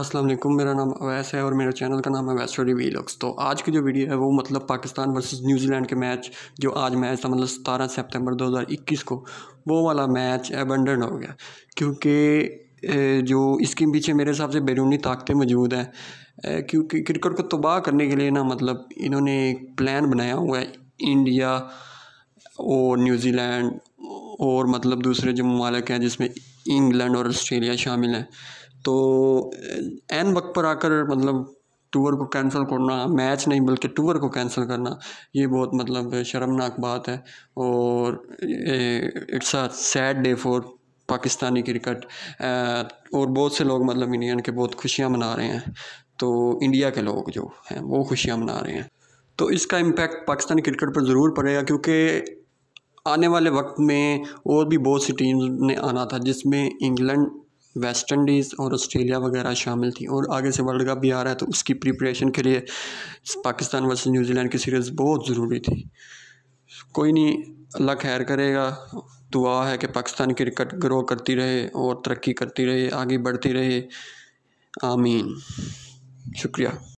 अस्सलाम वालेकुम मेरा नाम अवैस है और मेरे चैनल का नाम है स्टोरी वीलॉग्स तो आज की जो वीडियो है वो मतलब पाकिस्तान वर्सेस न्यूजीलैंड के मैच जो आज मैच था मतलब सतारह सितंबर 2021 को वो वाला मैच एबंडन हो गया क्योंकि जो इसके पीछे मेरे हिसाब से बैरूनी ताकतें मौजूद हैं क्योंकि क्रिकेट को तबाह करने के लिए ना मतलब इन्होंने एक प्लान बनाया हुआ है इंडिया और न्यूजीलैंड और मतलब दूसरे जो ममालिक हैं जिसमें इंग्लैंड और ऑस्ट्रेलिया शामिल हैं तो एन वक्त पर आकर मतलब टूर को कैंसिल करना मैच नहीं बल्कि टूर को कैंसिल करना ये बहुत मतलब शर्मनाक बात है और it's a sad day for Pakistani cricket और बहुत से लोग मतलब इंडियन के बहुत खुशियाँ मना रहे हैं तो इंडिया के लोग जो हैं वो खुशियाँ मना रहे हैं तो इसका इम्पैक्ट पाकिस्तानी क्रिकेट पर ज़रूर पड़ेगा क्योंकि आने वाले वक्त में और भी बहुत सी टीम्स ने आना था जिसमें इंग्लैंड वेस्ट इंडीज़ और ऑस्ट्रेलिया वगैरह शामिल थी और आगे से वर्ल्ड कप भी आ रहा है तो उसकी प्रिपरेशन के लिए पाकिस्तान वर्सेस न्यूजीलैंड की सीरीज़ बहुत ज़रूरी थी कोई नहीं अल्लाह खैर करेगा दुआ है कि पाकिस्तान क्रिकेट ग्रो करती रहे और तरक्की करती रहे आगे बढ़ती रहे आमीन शुक्रिया